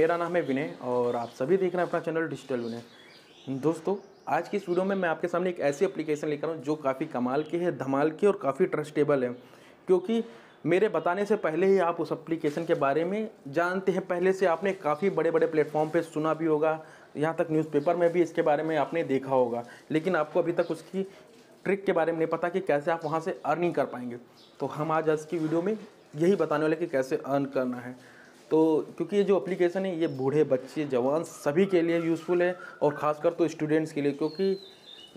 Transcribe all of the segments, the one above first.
मेरा नाम है विनय और आप सभी देख रहे हैं अपना चैनल डिजिटल विनय दोस्तों आज की इस वीडियो में मैं आपके सामने एक ऐसी एप्लीकेशन लेकर आऊँ जो काफ़ी कमाल की है धमाल की और काफ़ी ट्रस्टेबल है क्योंकि मेरे बताने से पहले ही आप उस एप्लीकेशन के बारे में जानते हैं पहले से आपने काफ़ी बड़े बड़े प्लेटफॉर्म पर सुना भी होगा यहाँ तक न्यूज़पेपर में भी इसके बारे में आपने देखा होगा लेकिन आपको अभी तक उसकी ट्रिक के बारे में नहीं पता कि कैसे आप वहाँ से अर्निंग कर पाएंगे तो हम आज आज की वीडियो में यही बताने वाले कि कैसे अर्न करना है तो क्योंकि ये जो एप्लीकेशन है ये बूढ़े बच्चे जवान सभी के लिए यूज़फुल है और ख़ासकर तो स्टूडेंट्स के लिए क्योंकि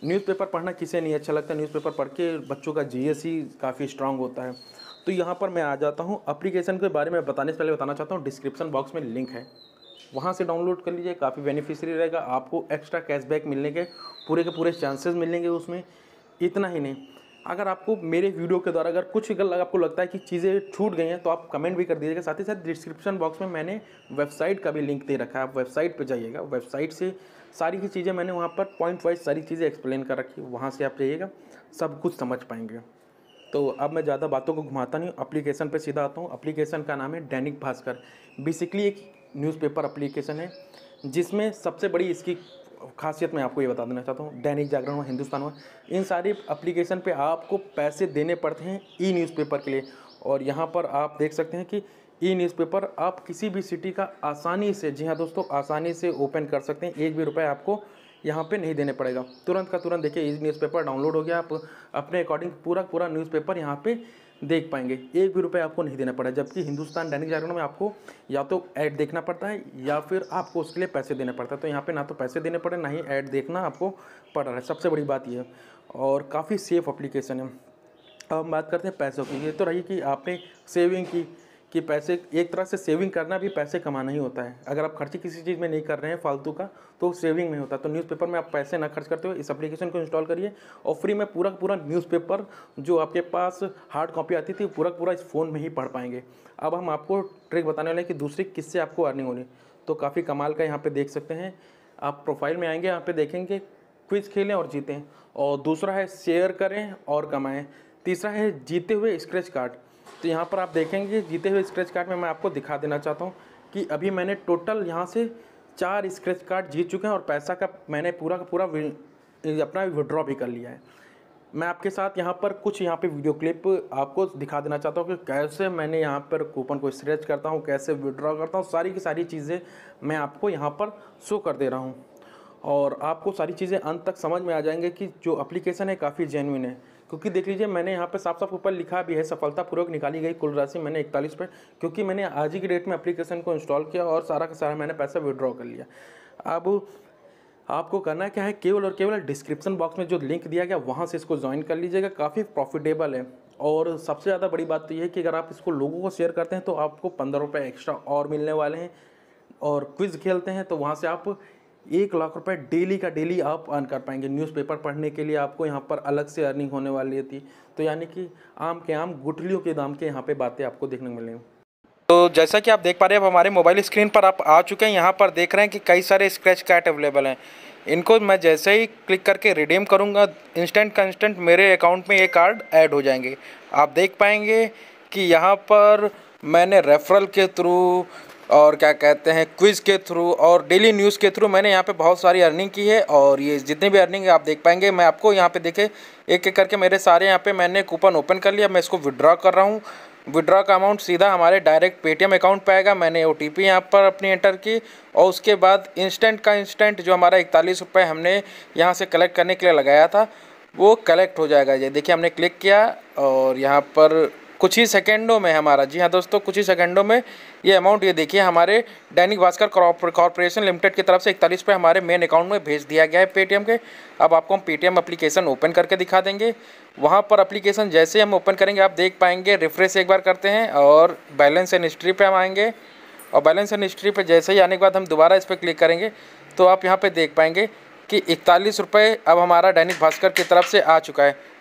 न्यूज़पेपर पढ़ना किसे नहीं अच्छा लगता न्यूज़पेपर पढ़ के बच्चों का सी काफ़ी स्ट्रांग होता है तो यहाँ पर मैं आ जाता हूँ अप्लीकेशन के बारे में बताने से पहले बताना चाहता हूँ डिस्क्रिप्शन बॉक्स में लिंक है वहाँ से डाउनलोड कर लीजिए काफ़ी बेनिफिशियरी रहेगा आपको एक्स्ट्रा कैशबैक मिलने के पूरे के पूरे चांसेस मिलेंगे उसमें इतना ही नहीं अगर आपको मेरे वीडियो के द्वारा अगर कुछ अगर आपको लगता है कि चीज़ें छूट गई हैं तो आप कमेंट भी कर दीजिएगा साथ ही साथ डिस्क्रिप्शन बॉक्स में मैंने वेबसाइट का भी लिंक दे रखा है आप वेबसाइट पर जाइएगा वेबसाइट से सारी की चीज़ें मैंने वहाँ पर पॉइंट वाइज सारी चीज़ें एक्सप्लेन कर रखी वहाँ से आप जाइएगा सब कुछ समझ पाएंगे तो अब मैं ज़्यादा बातों को घुमाता नहीं अप्लीकेशन पर सीधा आता हूँ अप्लीकेशन का नाम है दैनिक भास्कर बेसिकली एक न्यूज़पेपर अप्लीकेशन है जिसमें सबसे बड़ी इसकी खासियत मैं आपको ये बता देना चाहता हूँ दैनिक जागरण हुआ हिंदुस्तान हुआ इन सारी अप्लीकेशन पे आपको पैसे देने पड़ते हैं ई न्यूज़पेपर के लिए और यहाँ पर आप देख सकते हैं कि ई न्यूज़पेपर आप किसी भी सिटी का आसानी से जी हाँ दोस्तों आसानी से ओपन कर सकते हैं एक भी रुपये आपको यहाँ पे नहीं देने पड़ेगा तुरंत का तुरंत देखिए ई न्यूज़पेपर डाउनलोड हो गया आप अपने अकॉर्डिंग पूरा पूरा न्यूज़पेपर यहाँ पे देख पाएंगे एक भी रुपये आपको नहीं देना पड़ा जबकि हिंदुस्तान दैनिक जागरण में आपको या तो ऐड देखना पड़ता है या फिर आपको उसके लिए पैसे देने पड़ता है तो यहाँ पर ना तो पैसे देने पड़े ना ही ऐड देखना आपको पड़ रहा है सबसे बड़ी बात यह और काफ़ी सेफ़ अप्लीकेशन है अब हम बात करते हैं पैसों की ये तो रही कि आपने सेविंग की कि पैसे एक तरह से सेविंग करना भी पैसे कमाना ही होता है अगर आप खर्चे किसी चीज़ में नहीं कर रहे हैं फालतू का तो सेविंग नहीं होता है तो न्यूज़पेपर में आप पैसे ना खर्च करते हो इस एप्लीकेशन को इंस्टॉल करिए और फ्री में पूरा पूरा न्यूज़पेपर जो आपके पास हार्ड कॉपी आती थी पूरा पूरा इस फ़ोन में ही पढ़ पाएंगे अब हम आपको ट्रिक बताने वाले हैं कि दूसरी किससे आपको अर्निंग होनी तो काफ़ी कमाल का यहाँ पर देख सकते हैं आप प्रोफाइल में आएंगे यहाँ पर देखेंगे क्विज खेलें और जीतें और दूसरा है शेयर करें और कमाएँ तीसरा है जीते हुए स्क्रैच कार्ड तो यहाँ पर आप देखेंगे जीते हुए स्क्रैच कार्ड में मैं आपको दिखा देना चाहता हूँ कि अभी मैंने टोटल यहाँ से चार स्क्रैच कार्ड जीत चुके हैं और पैसा का मैंने पूरा का पूरा अपना विड्रॉ भी कर लिया है मैं आपके साथ यहाँ पर कुछ यहाँ पे वीडियो क्लिप आपको दिखा देना चाहता हूँ कि कैसे मैंने यहाँ पर कूपन को स्क्रैच करता हूँ कैसे विड्रॉ करता हूँ सारी की सारी चीज़ें मैं आपको यहाँ पर शो कर दे रहा हूँ और आपको सारी चीज़ें अंत तक समझ में आ जाएंगे कि जो अप्लीकेशन है काफ़ी जेनविन है क्योंकि देख लीजिए मैंने यहाँ पे साफ साफ ऊपर लिखा भी है सफलतापूर्वक निकाली गई कुल राशि मैंने इकतालीस पे क्योंकि मैंने आज ही की डेट में एप्लीकेशन को इंस्टॉल किया और सारा का सारा मैंने पैसा विड्रॉ कर लिया अब आपको करना क्या है केवल और केवल डिस्क्रिप्शन बॉक्स में जो लिंक दिया गया वहाँ से इसको ज्वाइन कर लीजिएगा काफ़ी प्रॉफिटेबल है और सबसे ज़्यादा बड़ी बात तो यह है कि अगर आप इसको लोगों को शेयर करते हैं तो आपको पंद्रह रुपये एक्स्ट्रा और मिलने वाले हैं और क्विज़ खेलते हैं तो वहाँ से आप एक लाख रुपए डेली का डेली आप अर्न कर पाएंगे न्यूज़पेपर पढ़ने के लिए आपको यहाँ पर अलग से अर्निंग होने वाली थी तो यानी कि आम के आम गुटलियों के दाम के यहाँ पे बातें आपको देखने को मिलेंगी तो जैसा कि आप देख पा रहे हैं अब हमारे मोबाइल स्क्रीन पर आप आ चुके हैं यहाँ पर देख रहे हैं कि कई सारे स्क्रैच कार्ड अवेलेबल हैं इनको मैं जैसे ही क्लिक करके रिडीम करूँगा इंस्टेंट कंस्टेंट मेरे अकाउंट में ये कार्ड ऐड हो जाएंगे आप देख पाएंगे कि यहाँ पर मैंने रेफरल के थ्रू और क्या कहते हैं क्विज़ के थ्रू और डेली न्यूज़ के थ्रू मैंने यहाँ पे बहुत सारी अर्निंग की है और ये जितनी भी अर्निंग है आप देख पाएंगे मैं आपको यहाँ पे देखे एक एक करके मेरे सारे यहाँ पे मैंने कूपन ओपन कर लिया मैं इसको विड्रॉ कर रहा हूँ विड्रॉ का अमाउंट सीधा हमारे डायरेक्ट पेटीएम अकाउंट पर आएगा मैंने ओ टी पी यहाँ पर अपनी एंटर की और उसके बाद इंस्टेंट का इंस्टेंट जो हमारा इकतालीस रुपये हमने यहाँ से कलेक्ट करने के लिए लगाया था वो कलेक्ट हो जाएगा ये देखिए हमने क्लिक किया और यहाँ पर कुछ ही सेकेंडों में हमारा जी हाँ दोस्तों कुछ ही सेकेंडों में ये अमाउंट ये देखिए हमारे दैनिक भास्कर कॉरपोरेशन लिमिटेड की तरफ से इकतालीस रुपये हमारे मेन अकाउंट में भेज दिया गया है पेटीएम के अब आपको हम पेटीएम अप्लीकेशन ओपन करके दिखा देंगे वहाँ पर अप्लीकेशन जैसे हम ओपन करेंगे आप देख पाएंगे रिफ्रेश एक बार करते हैं और बैलेंस एंड हिस्ट्री पर हम आएँगे और बैलेंस एंड हिस्ट्री पर जैसे ही आने के बाद हम दोबारा इस पर क्लिक करेंगे तो आप यहाँ पर देख पाएंगे कि इकतालीस रुपये अब हमारा दैनिक भास्कर की तरफ से आ चुका है